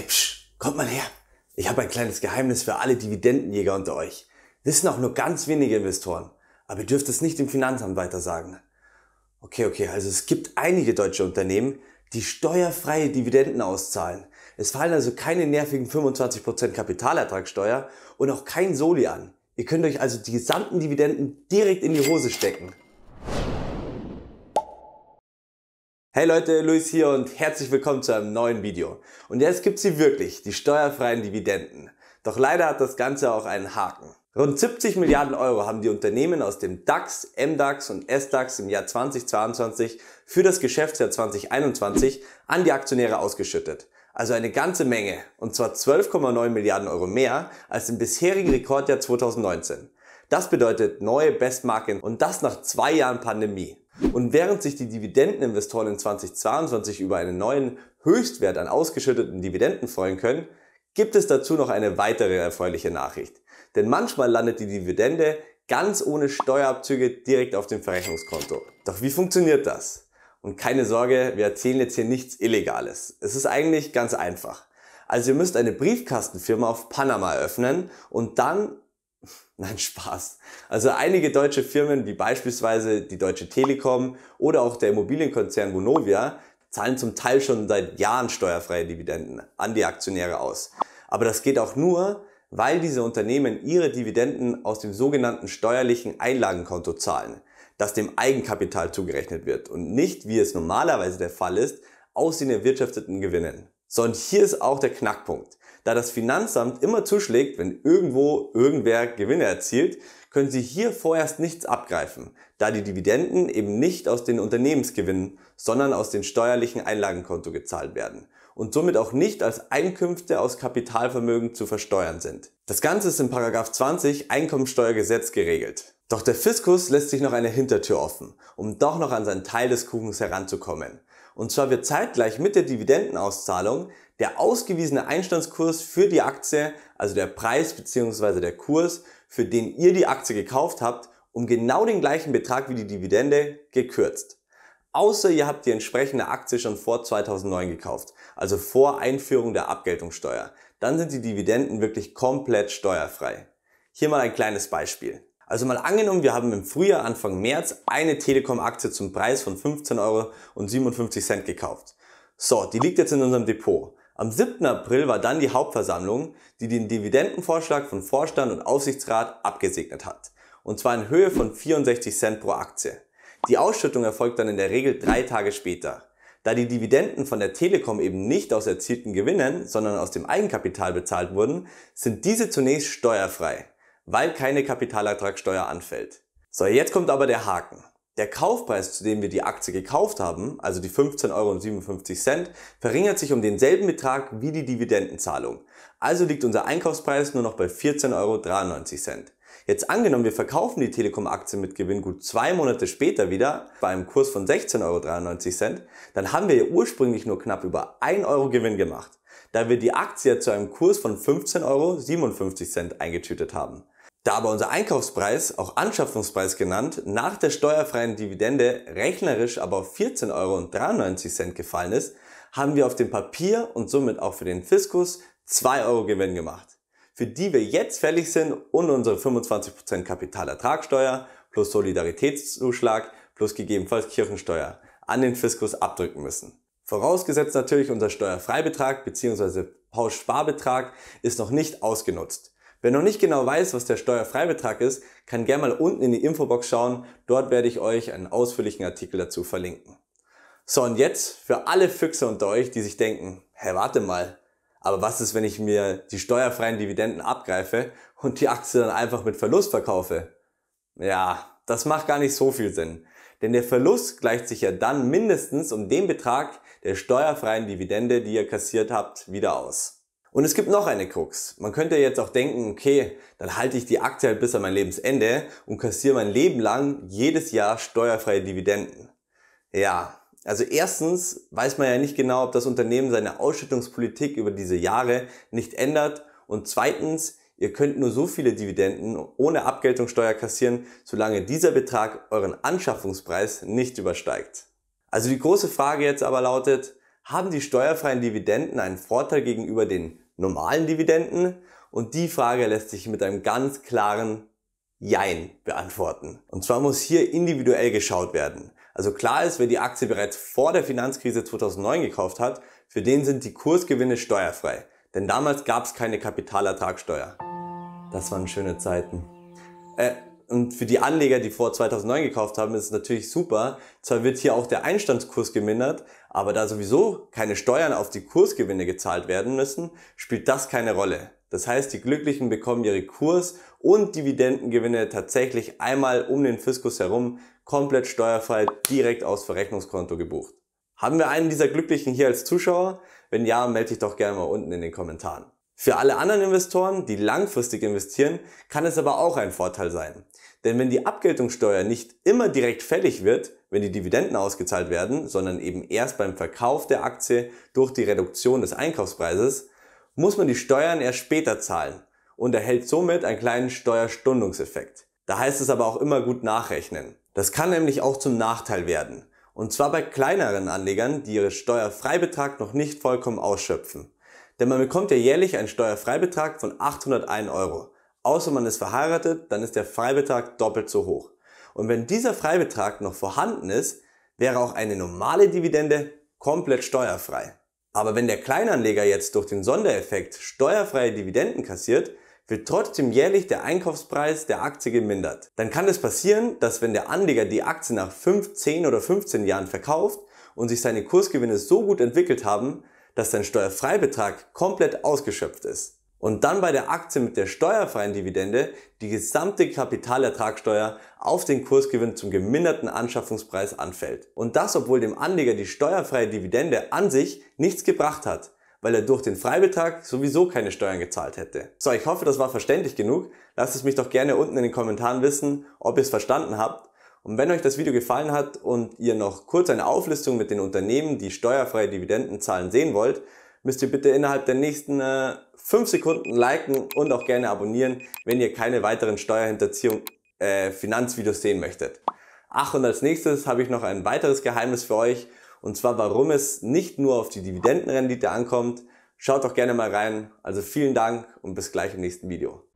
Hey, psch, kommt mal her. Ich habe ein kleines Geheimnis für alle Dividendenjäger unter euch. Wissen auch nur ganz wenige Investoren. Aber ihr dürft es nicht dem Finanzamt weitersagen. Okay, okay, also es gibt einige deutsche Unternehmen, die steuerfreie Dividenden auszahlen. Es fallen also keine nervigen 25% Kapitalertragssteuer und auch kein Soli an. Ihr könnt euch also die gesamten Dividenden direkt in die Hose stecken. Hey Leute, Luis hier und herzlich willkommen zu einem neuen Video. Und jetzt gibt's sie wirklich, die steuerfreien Dividenden. Doch leider hat das Ganze auch einen Haken. Rund 70 Milliarden Euro haben die Unternehmen aus dem DAX, MDAX und SDAX im Jahr 2022 für das Geschäftsjahr 2021 an die Aktionäre ausgeschüttet. Also eine ganze Menge, und zwar 12,9 Milliarden Euro mehr als im bisherigen Rekordjahr 2019. Das bedeutet neue Bestmarken und das nach zwei Jahren Pandemie. Und während sich die Dividendeninvestoren in 2022 über einen neuen Höchstwert an ausgeschütteten Dividenden freuen können, gibt es dazu noch eine weitere erfreuliche Nachricht. Denn manchmal landet die Dividende ganz ohne Steuerabzüge direkt auf dem Verrechnungskonto. Doch wie funktioniert das? Und keine Sorge, wir erzählen jetzt hier nichts Illegales. Es ist eigentlich ganz einfach. Also ihr müsst eine Briefkastenfirma auf Panama eröffnen und dann Nein, Spaß. Also einige deutsche Firmen wie beispielsweise die Deutsche Telekom oder auch der Immobilienkonzern Vonovia zahlen zum Teil schon seit Jahren steuerfreie Dividenden an die Aktionäre aus. Aber das geht auch nur, weil diese Unternehmen ihre Dividenden aus dem sogenannten steuerlichen Einlagenkonto zahlen, das dem Eigenkapital zugerechnet wird und nicht, wie es normalerweise der Fall ist, aus den erwirtschafteten Gewinnen. So, und hier ist auch der Knackpunkt. Da das Finanzamt immer zuschlägt, wenn irgendwo irgendwer Gewinne erzielt, können Sie hier vorerst nichts abgreifen, da die Dividenden eben nicht aus den Unternehmensgewinnen, sondern aus dem steuerlichen Einlagenkonto gezahlt werden und somit auch nicht als Einkünfte aus Kapitalvermögen zu versteuern sind. Das Ganze ist in 20 Einkommensteuergesetz geregelt. Doch der Fiskus lässt sich noch eine Hintertür offen, um doch noch an seinen Teil des Kuchens heranzukommen. Und zwar wird zeitgleich mit der Dividendenauszahlung der ausgewiesene Einstandskurs für die Aktie, also der Preis bzw. der Kurs, für den ihr die Aktie gekauft habt, um genau den gleichen Betrag wie die Dividende gekürzt. Außer ihr habt die entsprechende Aktie schon vor 2009 gekauft, also vor Einführung der Abgeltungssteuer. Dann sind die Dividenden wirklich komplett steuerfrei. Hier mal ein kleines Beispiel. Also mal angenommen, wir haben im Frühjahr, Anfang März, eine Telekom-Aktie zum Preis von 15,57 Euro gekauft. So, die liegt jetzt in unserem Depot. Am 7. April war dann die Hauptversammlung, die den Dividendenvorschlag von Vorstand und Aufsichtsrat abgesegnet hat. Und zwar in Höhe von 64 Cent pro Aktie. Die Ausschüttung erfolgt dann in der Regel drei Tage später. Da die Dividenden von der Telekom eben nicht aus erzielten Gewinnen, sondern aus dem Eigenkapital bezahlt wurden, sind diese zunächst steuerfrei weil keine Kapitalertragssteuer anfällt. So, jetzt kommt aber der Haken. Der Kaufpreis, zu dem wir die Aktie gekauft haben, also die 15,57 Euro, verringert sich um denselben Betrag wie die Dividendenzahlung. Also liegt unser Einkaufspreis nur noch bei 14,93 Euro. Jetzt angenommen, wir verkaufen die Telekom-Aktie mit Gewinn gut zwei Monate später wieder bei einem Kurs von 16,93 Euro, dann haben wir ja ursprünglich nur knapp über 1 Euro Gewinn gemacht da wir die Aktie zu einem Kurs von 15,57 Euro eingetütet haben. Da aber unser Einkaufspreis, auch Anschaffungspreis genannt, nach der steuerfreien Dividende rechnerisch aber auf 14,93 Euro gefallen ist, haben wir auf dem Papier und somit auch für den Fiskus 2 Euro Gewinn gemacht, für die wir jetzt fällig sind und unsere 25% Kapitalertragsteuer plus Solidaritätszuschlag plus gegebenenfalls Kirchensteuer an den Fiskus abdrücken müssen. Vorausgesetzt natürlich, unser Steuerfreibetrag bzw. Pauschsparbetrag ist noch nicht ausgenutzt. Wer noch nicht genau weiß, was der Steuerfreibetrag ist, kann gerne mal unten in die Infobox schauen. Dort werde ich euch einen ausführlichen Artikel dazu verlinken. So, und jetzt für alle Füchse unter euch, die sich denken, hä, warte mal, aber was ist, wenn ich mir die steuerfreien Dividenden abgreife und die Aktie dann einfach mit Verlust verkaufe? Ja, das macht gar nicht so viel Sinn. Denn der Verlust gleicht sich ja dann mindestens um den Betrag der steuerfreien Dividende, die ihr kassiert habt, wieder aus. Und es gibt noch eine Krux. Man könnte jetzt auch denken, okay, dann halte ich die Aktie halt bis an mein Lebensende und kassiere mein Leben lang jedes Jahr steuerfreie Dividenden. Ja, also erstens weiß man ja nicht genau, ob das Unternehmen seine Ausschüttungspolitik über diese Jahre nicht ändert und zweitens Ihr könnt nur so viele Dividenden ohne Abgeltungssteuer kassieren, solange dieser Betrag euren Anschaffungspreis nicht übersteigt. Also die große Frage jetzt aber lautet, haben die steuerfreien Dividenden einen Vorteil gegenüber den normalen Dividenden? Und die Frage lässt sich mit einem ganz klaren Jein beantworten. Und zwar muss hier individuell geschaut werden. Also klar ist, wer die Aktie bereits vor der Finanzkrise 2009 gekauft hat, für den sind die Kursgewinne steuerfrei. Denn damals gab es keine Kapitalertragsteuer. Das waren schöne Zeiten. Äh, und für die Anleger, die vor 2009 gekauft haben, ist es natürlich super. Zwar wird hier auch der Einstandskurs gemindert, aber da sowieso keine Steuern auf die Kursgewinne gezahlt werden müssen, spielt das keine Rolle. Das heißt, die Glücklichen bekommen ihre Kurs- und Dividendengewinne tatsächlich einmal um den Fiskus herum komplett steuerfrei direkt aufs Verrechnungskonto gebucht. Haben wir einen dieser Glücklichen hier als Zuschauer? Wenn ja, melde dich doch gerne mal unten in den Kommentaren. Für alle anderen Investoren, die langfristig investieren, kann es aber auch ein Vorteil sein. Denn wenn die Abgeltungssteuer nicht immer direkt fällig wird, wenn die Dividenden ausgezahlt werden, sondern eben erst beim Verkauf der Aktie durch die Reduktion des Einkaufspreises, muss man die Steuern erst später zahlen und erhält somit einen kleinen Steuerstundungseffekt. Da heißt es aber auch immer gut nachrechnen. Das kann nämlich auch zum Nachteil werden. Und zwar bei kleineren Anlegern, die ihre Steuerfreibetrag noch nicht vollkommen ausschöpfen. Denn man bekommt ja jährlich einen Steuerfreibetrag von 801 Euro. Außer man ist verheiratet, dann ist der Freibetrag doppelt so hoch. Und wenn dieser Freibetrag noch vorhanden ist, wäre auch eine normale Dividende komplett steuerfrei. Aber wenn der Kleinanleger jetzt durch den Sondereffekt steuerfreie Dividenden kassiert, wird trotzdem jährlich der Einkaufspreis der Aktie gemindert. Dann kann es passieren, dass wenn der Anleger die Aktie nach 5, 10 oder 15 Jahren verkauft und sich seine Kursgewinne so gut entwickelt haben, dass dein Steuerfreibetrag komplett ausgeschöpft ist und dann bei der Aktie mit der steuerfreien Dividende die gesamte Kapitalertragssteuer auf den Kursgewinn zum geminderten Anschaffungspreis anfällt. Und das, obwohl dem Anleger die steuerfreie Dividende an sich nichts gebracht hat, weil er durch den Freibetrag sowieso keine Steuern gezahlt hätte. So, ich hoffe, das war verständlich genug. Lasst es mich doch gerne unten in den Kommentaren wissen, ob ihr es verstanden habt und wenn euch das Video gefallen hat und ihr noch kurz eine Auflistung mit den Unternehmen, die steuerfreie Dividenden zahlen, sehen wollt, müsst ihr bitte innerhalb der nächsten äh, 5 Sekunden liken und auch gerne abonnieren, wenn ihr keine weiteren Steuerhinterziehung äh, Finanzvideos sehen möchtet. Ach, und als nächstes habe ich noch ein weiteres Geheimnis für euch, und zwar warum es nicht nur auf die Dividendenrendite ankommt. Schaut doch gerne mal rein. Also vielen Dank und bis gleich im nächsten Video.